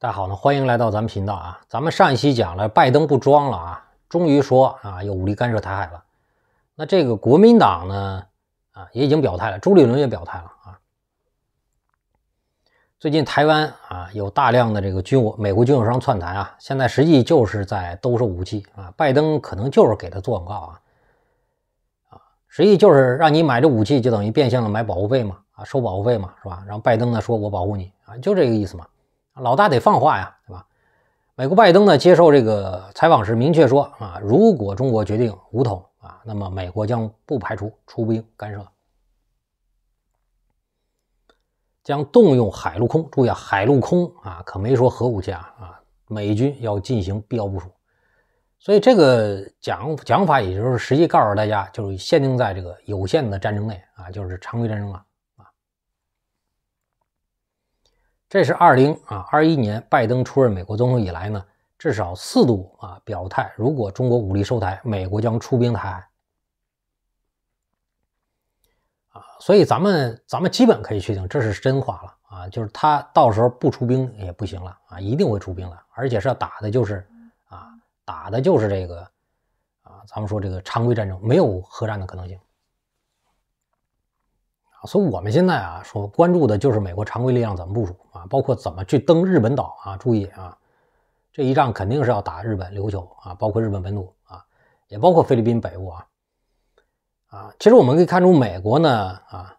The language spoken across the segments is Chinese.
大家好，呢欢迎来到咱们频道啊！咱们上一期讲了拜登不装了啊，终于说啊，有武力干涉台海了。那这个国民党呢，啊也已经表态了，朱立伦也表态了啊。最近台湾啊有大量的这个军火，美国军火商窜台啊，现在实际就是在兜售武器啊。拜登可能就是给他做广告啊，啊，实际就是让你买这武器，就等于变相的买保护费嘛，啊，收保护费嘛，是吧？然后拜登呢说，我保护你啊，就这个意思嘛。老大得放话呀，对吧？美国拜登呢，接受这个采访时明确说：“啊，如果中国决定武统啊，那么美国将不排除出兵干涉，将动用海陆空。注意啊，海陆空啊，可没说核武器啊啊，美军要进行必要部署。所以这个讲讲法，也就是实际告诉大家，就是限定在这个有限的战争内啊，就是常规战争啊。”这是二零啊二一年，拜登出任美国总统以来呢，至少四度啊表态，如果中国武力收台，美国将出兵台海。啊，所以咱们咱们基本可以确定，这是真话了啊，就是他到时候不出兵也不行了啊，一定会出兵了，而且是要打的，就是啊，打的就是这个啊，咱们说这个常规战争，没有核战的可能性。所以我们现在啊，说关注的就是美国常规力量怎么部署啊，包括怎么去登日本岛啊。注意啊，这一仗肯定是要打日本、琉球啊，包括日本本土啊，也包括菲律宾北部啊。啊，其实我们可以看出，美国呢啊，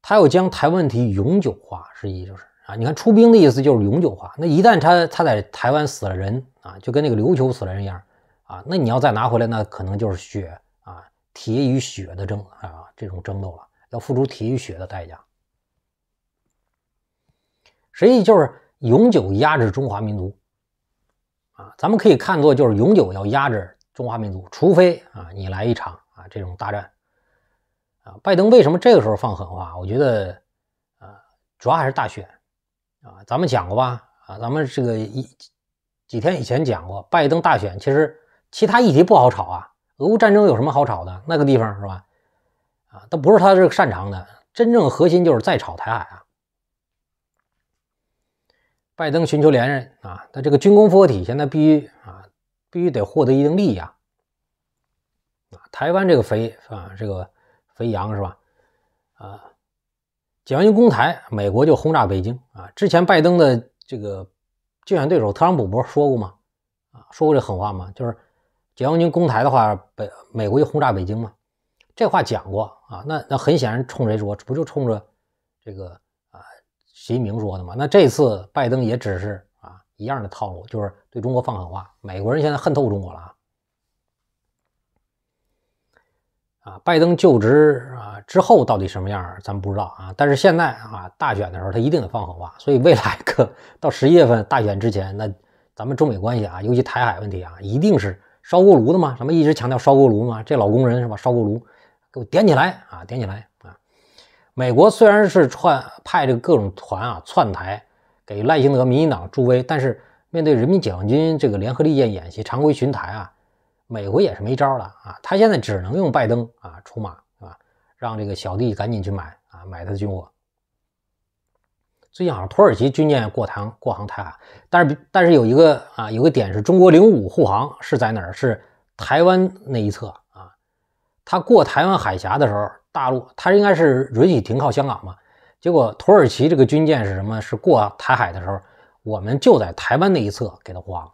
他要将台湾问题永久化是一，就是啊，你看出兵的意思就是永久化。那一旦他他在台湾死了人啊，就跟那个琉球死了人一样啊，那你要再拿回来，那可能就是血啊，铁与血的争啊，这种争斗了。要付出体育血的代价，实际就是永久压制中华民族。啊，咱们可以看作就是永久要压制中华民族，除非啊你来一场啊这种大战。啊，拜登为什么这个时候放狠话？我觉得啊，主要还是大选。啊，咱们讲过吧？啊，咱们这个一几天以前讲过，拜登大选其实其他议题不好吵啊，俄乌战争有什么好吵的？那个地方是吧？啊，都不是他这个擅长的，真正核心就是在炒台海啊。拜登寻求连任啊，他这个军工复合体现在必须啊，必须得获得一定利益啊。啊，台湾这个肥啊，这个肥羊是吧？啊，解放军攻台，美国就轰炸北京啊。之前拜登的这个竞选对手特朗普不是说过吗？啊，说过这狠话吗？就是解放军攻台的话，北美国就轰炸北京嘛。这话讲过啊，那那很显然冲谁说，不就冲着这个啊？习近平说的吗？那这次拜登也只是啊一样的套路，就是对中国放狠话。美国人现在恨透中国了啊！啊，拜登就职啊之后到底什么样，咱们不知道啊。但是现在啊，大选的时候他一定得放狠话，所以未来可到十一月份大选之前，那咱们中美关系啊，尤其台海问题啊，一定是烧锅炉的嘛？咱们一直强调烧锅炉嘛？这老工人是吧？烧锅炉。给我点起来啊，点起来啊！美国虽然是串派这个各种团啊，窜台给赖清德、民进党助威，但是面对人民解放军这个联合利剑演习、常规巡台啊，美国也是没招了啊！他现在只能用拜登啊出马，啊，让这个小弟赶紧去买啊，买他的军火。最近好像土耳其军舰过台过航台啊，但是但是有一个啊，有一个点是中国零五护航是在哪儿？是台湾那一侧。他过台湾海峡的时候，大陆他应该是允许停靠香港嘛？结果土耳其这个军舰是什么？是过台海的时候，我们就在台湾那一侧给他航。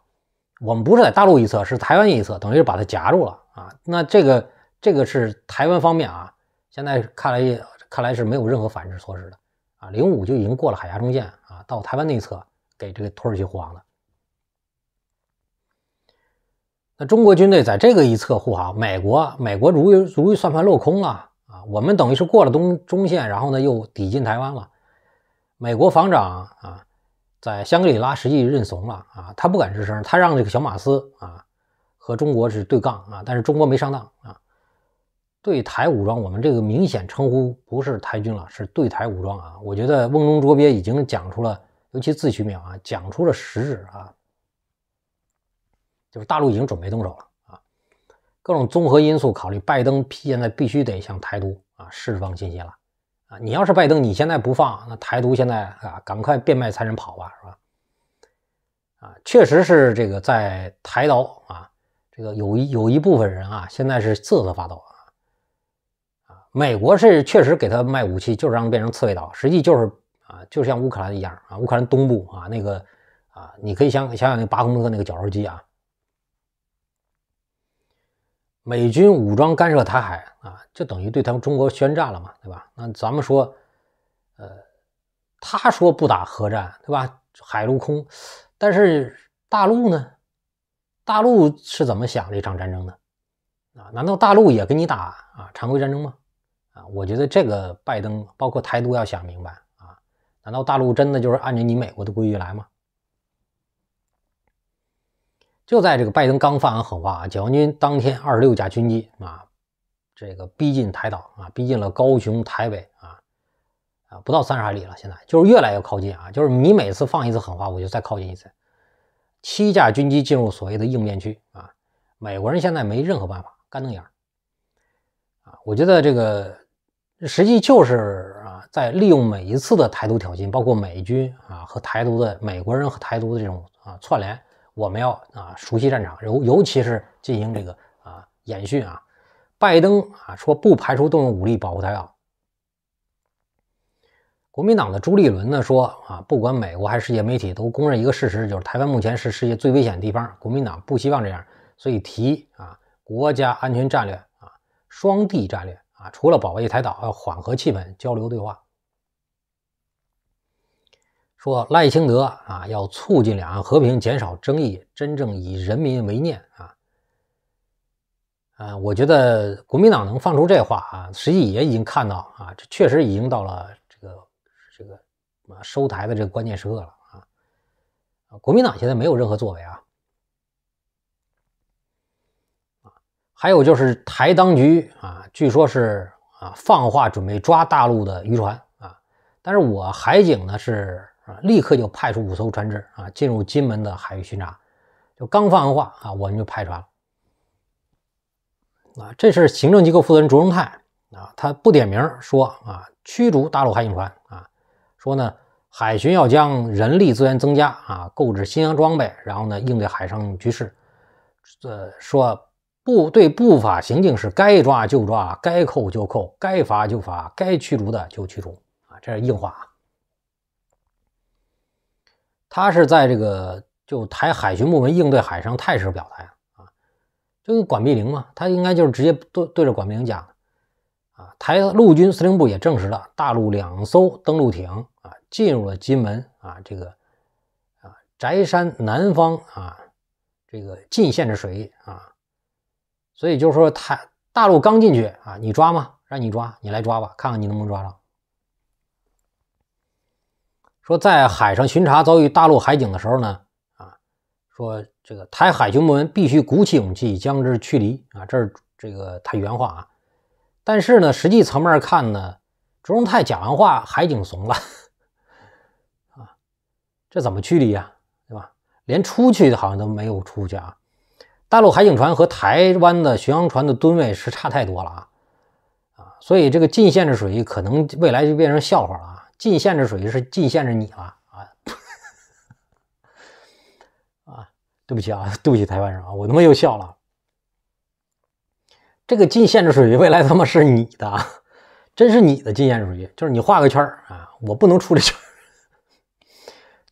我们不是在大陆一侧，是台湾一侧，等于是把它夹住了啊。那这个这个是台湾方面啊，现在看来看来是没有任何反制措施的啊。零五就已经过了海峡中线啊，到台湾那一侧给这个土耳其航了。那中国军队在这个一侧护航，美国美国如意如意算盘落空了啊！我们等于是过了东中线，然后呢又抵近台湾了。美国防长啊，在香格里拉实际认怂了啊，他不敢吱声，他让这个小马斯啊和中国是对杠啊，但是中国没上当啊。对台武装，我们这个明显称呼不是台军了，是对台武装啊。我觉得瓮中捉鳖已经讲出了，尤其自取秒啊，讲出了实质啊。就是大陆已经准备动手了啊！各种综合因素考虑，拜登现在必须得向台独啊释放信息了啊！你要是拜登，你现在不放，那台独现在啊，赶快变卖财产跑吧，是吧？啊，确实是这个在台岛啊！这个有一有一部分人啊，现在是瑟瑟发抖啊！啊，美国是确实给他卖武器，就是让他变成刺猬岛，实际就是啊，就像乌克兰一样啊，乌克兰东部啊那个啊，你可以想想想那个巴赫穆特那个绞肉机啊！美军武装干涉台海啊，就等于对他们中国宣战了嘛，对吧？那咱们说，呃，他说不打核战，对吧？海陆空，但是大陆呢？大陆是怎么想这场战争的？啊？难道大陆也跟你打啊？常规战争吗？啊？我觉得这个拜登包括台独要想明白啊？难道大陆真的就是按照你美国的规矩来吗？就在这个拜登刚放完狠话啊，解放军当天二十六架军机啊，这个逼近台岛啊，逼近了高雄、台北啊啊，不到三十海里了，现在就是越来越靠近啊，就是你每次放一次狠话，我就再靠近一次。七架军机进入所谓的应变区啊，美国人现在没任何办法，干瞪眼啊。我觉得这个实际就是啊，在利用每一次的台独挑衅，包括美军啊和台独的美国人和台独的这种啊串联。我们要啊熟悉战场，尤尤其是进行这个啊演训啊。拜登啊说不排除动用武力保护台岛。国民党的朱立伦呢说啊，不管美国还是世界媒体都公认一个事实，就是台湾目前是世界最危险的地方。国民党不希望这样，所以提啊国家安全战略啊双地战略啊，除了保卫台岛，要缓和气氛，交流对话。说赖清德啊，要促进两岸和平，减少争议，真正以人民为念啊！啊，我觉得国民党能放出这话啊，实际也已经看到啊，这确实已经到了这个这个收台的这个关键时刻了啊！国民党现在没有任何作为啊！啊，还有就是台当局啊，据说是啊放话准备抓大陆的渔船啊，但是我海警呢是。立刻就派出五艘船只啊，进入金门的海域巡查。就刚放完话啊，我们就派船了。啊，这是行政机构负责人卓荣泰啊，他不点名说啊，驱逐大陆海警船啊，说呢，海巡要将人力资源增加啊，购置新洋装备，然后呢，应对海上局势。呃，说部队不法行径是该抓就抓，该扣就扣，该罚就罚，该驱逐的就驱逐啊，这是硬话啊。他是在这个就台海巡部门应对海上态势表态啊，就跟管碧玲嘛，他应该就是直接对对着管碧玲讲啊，台陆军司令部也证实了大陆两艘登陆艇啊进入了金门啊这个啊，翟山南方啊这个禁限制水啊，所以就是说台大陆刚进去啊，你抓嘛，让你抓，你来抓吧，看看你能不能抓到。说在海上巡查遭遇大陆海警的时候呢，啊，说这个台海军部门必须鼓起勇气将之驱离啊，这是这个他原话啊。但是呢，实际层面看呢，朱荣泰讲完话，海警怂了啊，这怎么驱离呀，对吧？连出去好像都没有出去啊。大陆海警船和台湾的巡洋船的吨位是差太多了啊啊，所以这个近限制水域可能未来就变成笑话了。啊。禁限制水域是禁限制你了啊啊！对不起啊，对不起台湾人啊，我他妈又笑了。这个禁限制水域未来他妈是你的啊，真是你的禁限制水域，就是你画个圈啊，我不能出这圈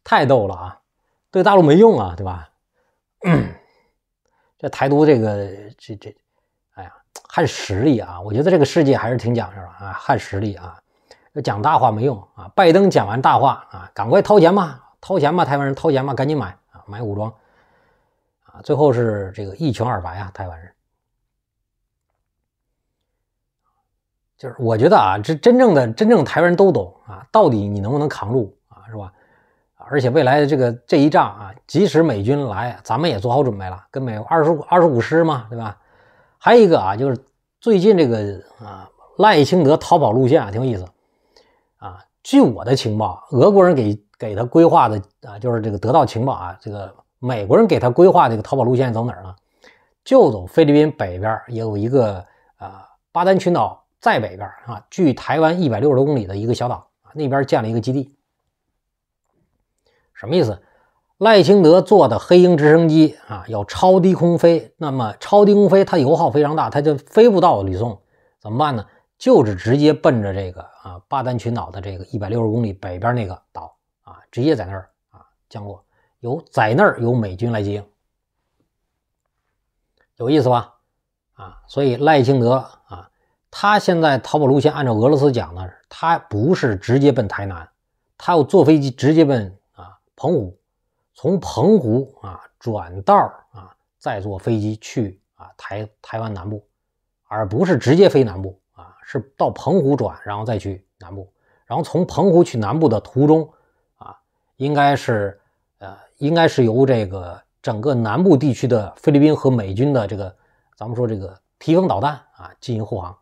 太逗了啊，对大陆没用啊，对吧？这台独这个这这，哎呀，看实力啊！我觉得这个世界还是挺讲究的啊，看实力啊。讲大话没用啊！拜登讲完大话啊，赶快掏钱吧，掏钱吧，台湾人掏钱吧，赶紧买啊，买武装啊！最后是这个一穷二白啊，台湾人。就是我觉得啊，这真正的真正台湾人都懂啊，到底你能不能扛住啊，是吧？而且未来的这个这一仗啊，即使美军来，咱们也做好准备了，跟美二十五二十五师嘛，对吧？还有一个啊，就是最近这个啊，赖清德逃跑路线啊，挺有意思。啊，据我的情报，俄国人给给他规划的啊，就是这个得到情报啊，这个美国人给他规划这个逃跑路线走哪儿呢？就走菲律宾北边，有一个啊巴丹群岛在北边啊，距台湾一百六十多公里的一个小岛啊，那边建了一个基地。什么意思？赖清德坐的黑鹰直升机啊，要超低空飞，那么超低空飞它油耗非常大，它就飞不到吕宋，怎么办呢？就是直接奔着这个啊，巴丹群岛的这个一百六十公里北边那个岛啊，直接在那儿啊降落，由在那儿由美军来接应，有意思吧？啊，所以赖清德啊，他现在逃跑路线按照俄罗斯讲呢，他不是直接奔台南，他要坐飞机直接奔啊澎湖，从澎湖啊转道啊，再坐飞机去啊台台湾南部，而不是直接飞南部。是到澎湖转，然后再去南部，然后从澎湖去南部的途中，啊，应该是，呃，应该是由这个整个南部地区的菲律宾和美军的这个，咱们说这个提风导弹啊，进行护航。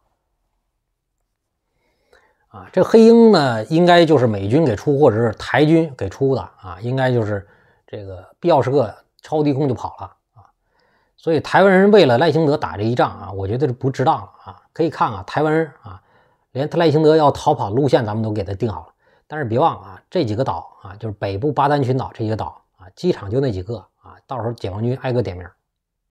啊，这黑鹰呢，应该就是美军给出，或者是台军给出的啊，应该就是这个必要时刻超低空就跑了啊，所以台湾人为了赖清德打这一仗啊，我觉得是不值当啊。可以看啊，台湾人啊，连特莱辛德要逃跑路线，咱们都给他定好了。但是别忘了啊，这几个岛啊，就是北部巴丹群岛这些岛啊，机场就那几个啊，到时候解放军挨个点名。